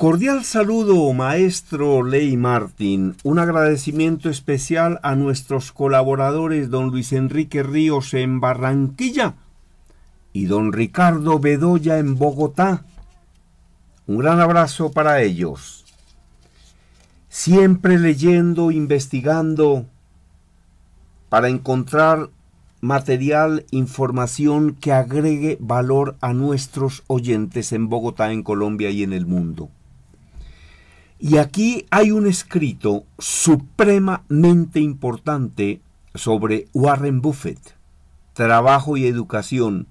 Cordial saludo, maestro Ley Martín. Un agradecimiento especial a nuestros colaboradores don Luis Enrique Ríos en Barranquilla y don Ricardo Bedoya en Bogotá. Un gran abrazo para ellos. Siempre leyendo, investigando, para encontrar material, información que agregue valor a nuestros oyentes en Bogotá, en Colombia y en el mundo. Y aquí hay un escrito supremamente importante sobre Warren Buffett, trabajo y educación.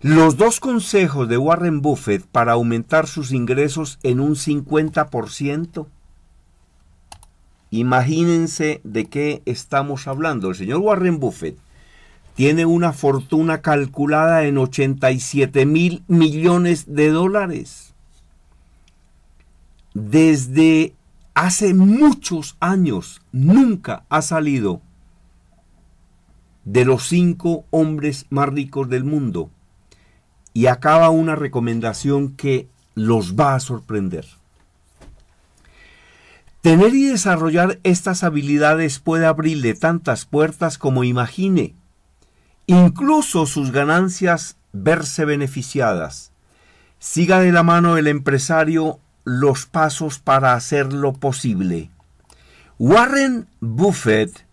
Los dos consejos de Warren Buffett para aumentar sus ingresos en un 50%. Imagínense de qué estamos hablando. El señor Warren Buffett tiene una fortuna calculada en 87 mil millones de dólares desde hace muchos años nunca ha salido de los cinco hombres más ricos del mundo. Y acaba una recomendación que los va a sorprender. Tener y desarrollar estas habilidades puede abrirle tantas puertas como imagine, incluso sus ganancias verse beneficiadas. Siga de la mano el empresario los pasos para hacerlo posible. Warren Buffett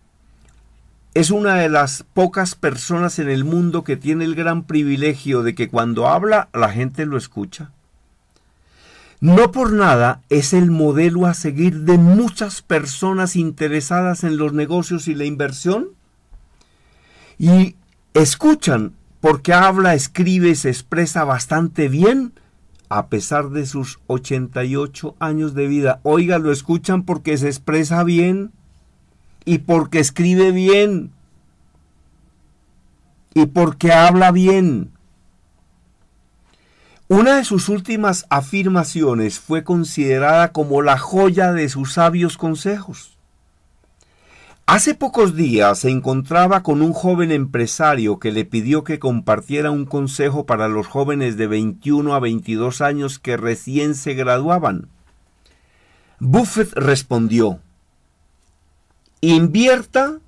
es una de las pocas personas en el mundo que tiene el gran privilegio de que cuando habla la gente lo escucha. No por nada es el modelo a seguir de muchas personas interesadas en los negocios y la inversión. Y escuchan porque habla, escribe, se expresa bastante bien a pesar de sus 88 años de vida. Oiga, lo escuchan porque se expresa bien y porque escribe bien y porque habla bien. Una de sus últimas afirmaciones fue considerada como la joya de sus sabios consejos. Hace pocos días se encontraba con un joven empresario que le pidió que compartiera un consejo para los jóvenes de 21 a 22 años que recién se graduaban. Buffett respondió, invierta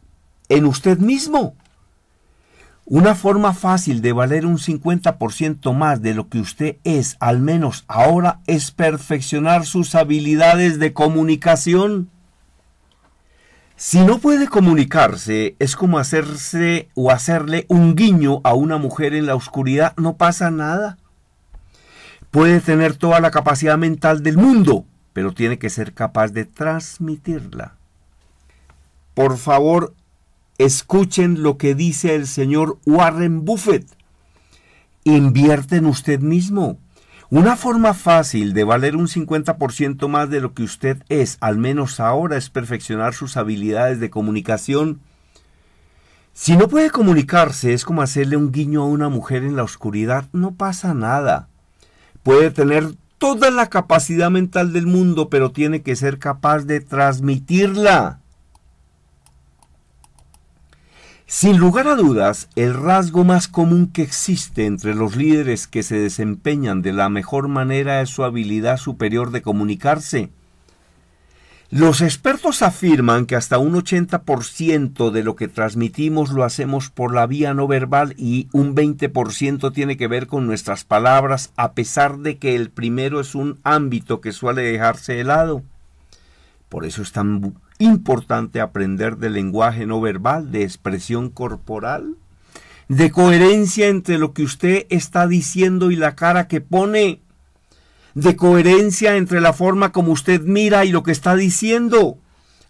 en usted mismo. Una forma fácil de valer un 50% más de lo que usted es, al menos ahora, es perfeccionar sus habilidades de comunicación. Si no puede comunicarse, es como hacerse o hacerle un guiño a una mujer en la oscuridad, no pasa nada. Puede tener toda la capacidad mental del mundo, pero tiene que ser capaz de transmitirla. Por favor, escuchen lo que dice el señor Warren Buffett. Invierte en usted mismo. Una forma fácil de valer un 50% más de lo que usted es, al menos ahora, es perfeccionar sus habilidades de comunicación. Si no puede comunicarse, es como hacerle un guiño a una mujer en la oscuridad, no pasa nada. Puede tener toda la capacidad mental del mundo, pero tiene que ser capaz de transmitirla. Sin lugar a dudas, el rasgo más común que existe entre los líderes que se desempeñan de la mejor manera es su habilidad superior de comunicarse. Los expertos afirman que hasta un 80% de lo que transmitimos lo hacemos por la vía no verbal y un 20% tiene que ver con nuestras palabras, a pesar de que el primero es un ámbito que suele dejarse de lado. Por eso están importante aprender del lenguaje no verbal, de expresión corporal, de coherencia entre lo que usted está diciendo y la cara que pone, de coherencia entre la forma como usted mira y lo que está diciendo.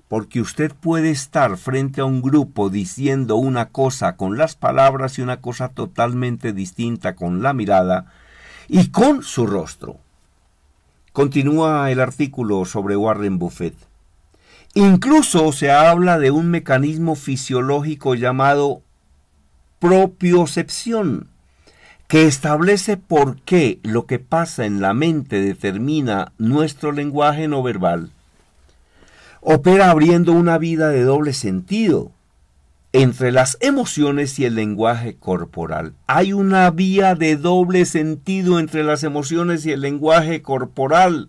Porque usted puede estar frente a un grupo diciendo una cosa con las palabras y una cosa totalmente distinta con la mirada y con su rostro. Continúa el artículo sobre Warren Buffett. Incluso se habla de un mecanismo fisiológico llamado propiocepción, que establece por qué lo que pasa en la mente determina nuestro lenguaje no verbal. Opera abriendo una vida de doble sentido entre las emociones y el lenguaje corporal. Hay una vía de doble sentido entre las emociones y el lenguaje corporal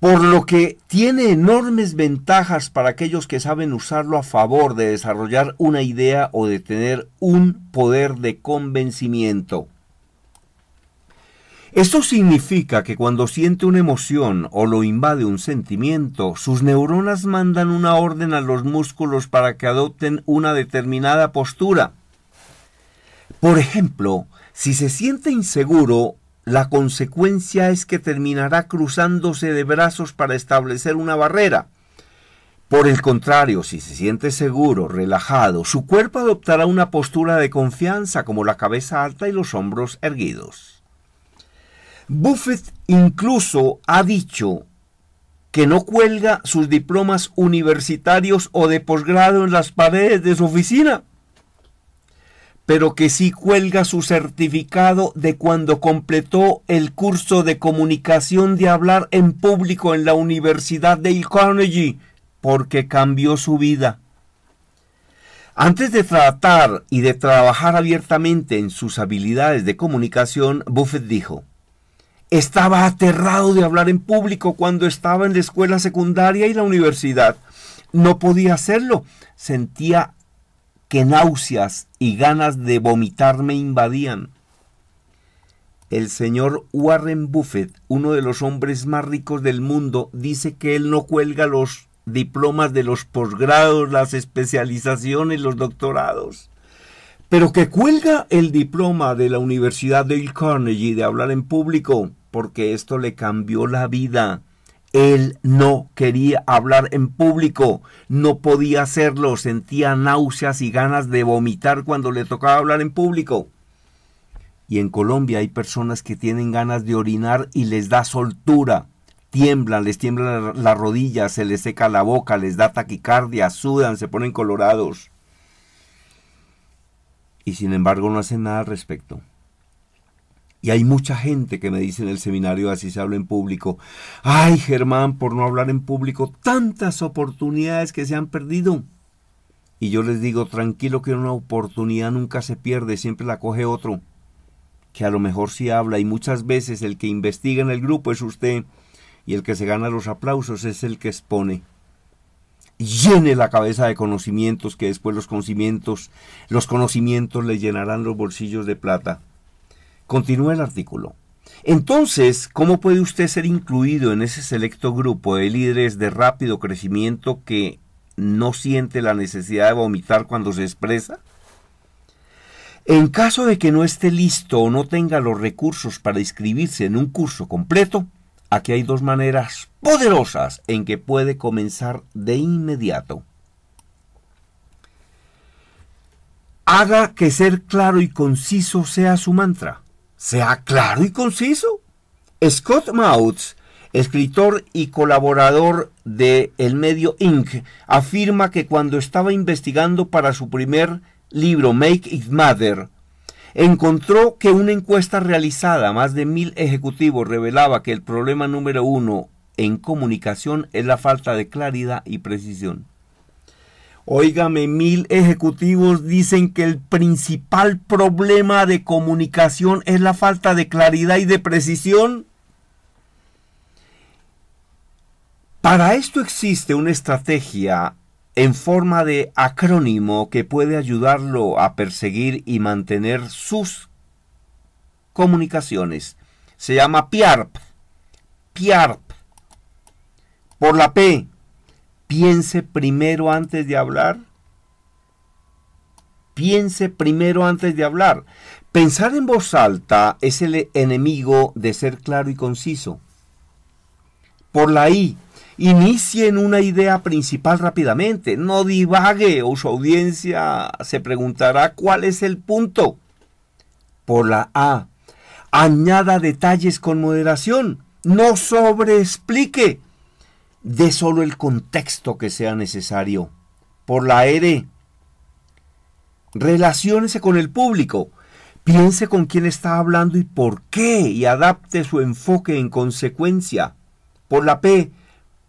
por lo que tiene enormes ventajas para aquellos que saben usarlo a favor de desarrollar una idea o de tener un poder de convencimiento. Esto significa que cuando siente una emoción o lo invade un sentimiento, sus neuronas mandan una orden a los músculos para que adopten una determinada postura. Por ejemplo, si se siente inseguro la consecuencia es que terminará cruzándose de brazos para establecer una barrera. Por el contrario, si se siente seguro, relajado, su cuerpo adoptará una postura de confianza como la cabeza alta y los hombros erguidos. Buffett incluso ha dicho que no cuelga sus diplomas universitarios o de posgrado en las paredes de su oficina pero que sí cuelga su certificado de cuando completó el curso de comunicación de hablar en público en la Universidad de Carnegie, porque cambió su vida. Antes de tratar y de trabajar abiertamente en sus habilidades de comunicación, Buffett dijo, estaba aterrado de hablar en público cuando estaba en la escuela secundaria y la universidad. No podía hacerlo, sentía que náuseas y ganas de vomitar me invadían. El señor Warren Buffett, uno de los hombres más ricos del mundo, dice que él no cuelga los diplomas de los posgrados, las especializaciones, los doctorados. Pero que cuelga el diploma de la Universidad de Carnegie de hablar en público, porque esto le cambió la vida. Él no quería hablar en público, no podía hacerlo, sentía náuseas y ganas de vomitar cuando le tocaba hablar en público. Y en Colombia hay personas que tienen ganas de orinar y les da soltura, tiemblan, les tiemblan las rodillas, se les seca la boca, les da taquicardia, sudan, se ponen colorados. Y sin embargo no hacen nada al respecto. Y hay mucha gente que me dice en el seminario, así se habla en público, ay Germán, por no hablar en público, tantas oportunidades que se han perdido. Y yo les digo, tranquilo que una oportunidad nunca se pierde, siempre la coge otro, que a lo mejor sí habla y muchas veces el que investiga en el grupo es usted y el que se gana los aplausos es el que expone. Llene la cabeza de conocimientos que después los conocimientos, los conocimientos le llenarán los bolsillos de plata. Continúa el artículo. Entonces, ¿cómo puede usted ser incluido en ese selecto grupo de líderes de rápido crecimiento que no siente la necesidad de vomitar cuando se expresa? En caso de que no esté listo o no tenga los recursos para inscribirse en un curso completo, aquí hay dos maneras poderosas en que puede comenzar de inmediato. Haga que ser claro y conciso sea su mantra sea claro y conciso. Scott Mautz, escritor y colaborador de El Medio Inc., afirma que cuando estaba investigando para su primer libro Make It Matter, encontró que una encuesta realizada a más de mil ejecutivos revelaba que el problema número uno en comunicación es la falta de claridad y precisión. Óigame, mil ejecutivos dicen que el principal problema de comunicación es la falta de claridad y de precisión. Para esto existe una estrategia en forma de acrónimo que puede ayudarlo a perseguir y mantener sus comunicaciones. Se llama PIARP. PIARP. Por la P, piense primero antes de hablar. Piense primero antes de hablar. Pensar en voz alta es el enemigo de ser claro y conciso. Por la I, Inicie en una idea principal rápidamente. No divague o su audiencia se preguntará cuál es el punto. Por la A. Añada detalles con moderación. No sobreexplique. De solo el contexto que sea necesario. Por la R, e relaciónese con el público, piense con quién está hablando y por qué, y adapte su enfoque en consecuencia. Por la P,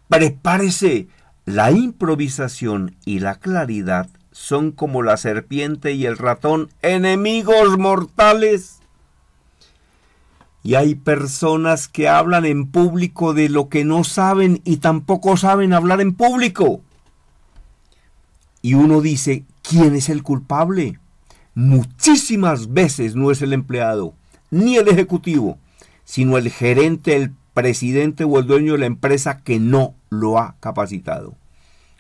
prepárese. La improvisación y la claridad son como la serpiente y el ratón, enemigos mortales. Y hay personas que hablan en público de lo que no saben y tampoco saben hablar en público. Y uno dice, ¿quién es el culpable? Muchísimas veces no es el empleado, ni el ejecutivo, sino el gerente, el presidente o el dueño de la empresa que no lo ha capacitado.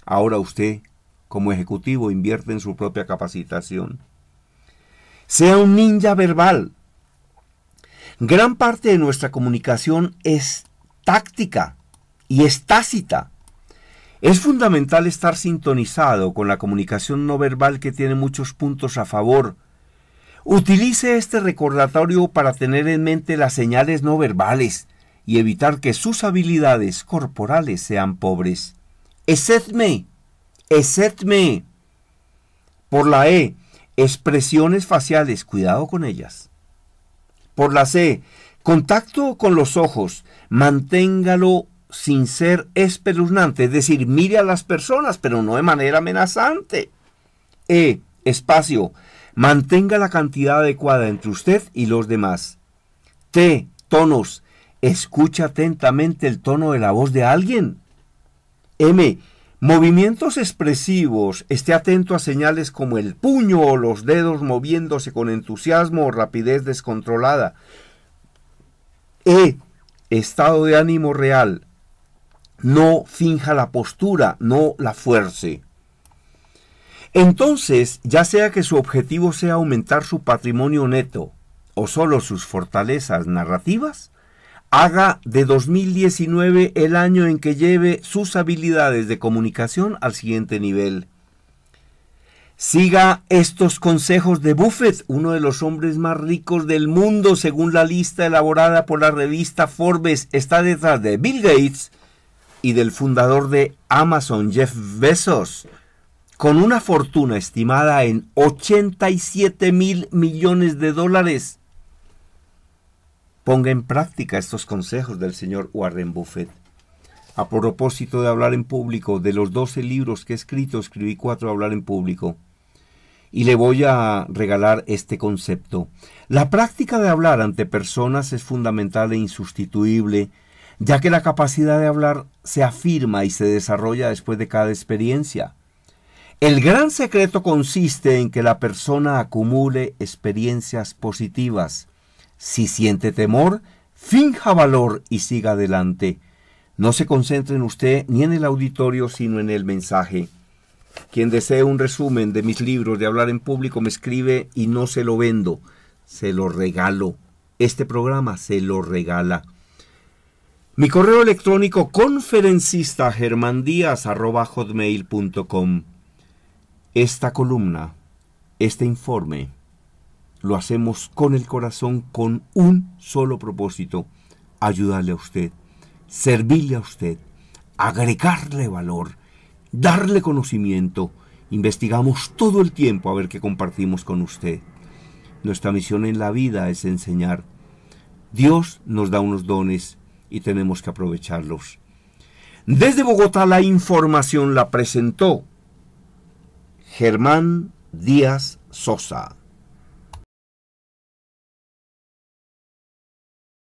Ahora usted, como ejecutivo, invierte en su propia capacitación. Sea un ninja verbal, Gran parte de nuestra comunicación es táctica y es tácita. Es fundamental estar sintonizado con la comunicación no verbal que tiene muchos puntos a favor. Utilice este recordatorio para tener en mente las señales no verbales y evitar que sus habilidades corporales sean pobres. Esetme, esetme. Por la E, expresiones faciales, cuidado con ellas. Por la C, contacto con los ojos, manténgalo sin ser espeluznante, es decir, mire a las personas, pero no de manera amenazante. E, espacio, mantenga la cantidad adecuada entre usted y los demás. T, tonos, escucha atentamente el tono de la voz de alguien. M, Movimientos expresivos, esté atento a señales como el puño o los dedos moviéndose con entusiasmo o rapidez descontrolada. E. Estado de ánimo real. No finja la postura, no la fuerce. Entonces, ya sea que su objetivo sea aumentar su patrimonio neto o solo sus fortalezas narrativas, haga de 2019 el año en que lleve sus habilidades de comunicación al siguiente nivel. Siga estos consejos de Buffett, uno de los hombres más ricos del mundo, según la lista elaborada por la revista Forbes. Está detrás de Bill Gates y del fundador de Amazon, Jeff Bezos, con una fortuna estimada en 87 mil millones de dólares. Ponga en práctica estos consejos del señor Warren Buffett. A propósito de hablar en público, de los 12 libros que he escrito, escribí cuatro a hablar en público. Y le voy a regalar este concepto. La práctica de hablar ante personas es fundamental e insustituible, ya que la capacidad de hablar se afirma y se desarrolla después de cada experiencia. El gran secreto consiste en que la persona acumule experiencias positivas si siente temor, finja valor y siga adelante. No se concentre en usted ni en el auditorio, sino en el mensaje. Quien desee un resumen de mis libros de hablar en público me escribe y no se lo vendo, se lo regalo. Este programa se lo regala. Mi correo electrónico conferencista Esta columna, este informe lo hacemos con el corazón, con un solo propósito, ayudarle a usted, servirle a usted, agregarle valor, darle conocimiento. Investigamos todo el tiempo a ver qué compartimos con usted. Nuestra misión en la vida es enseñar. Dios nos da unos dones y tenemos que aprovecharlos. Desde Bogotá la información la presentó Germán Díaz Sosa.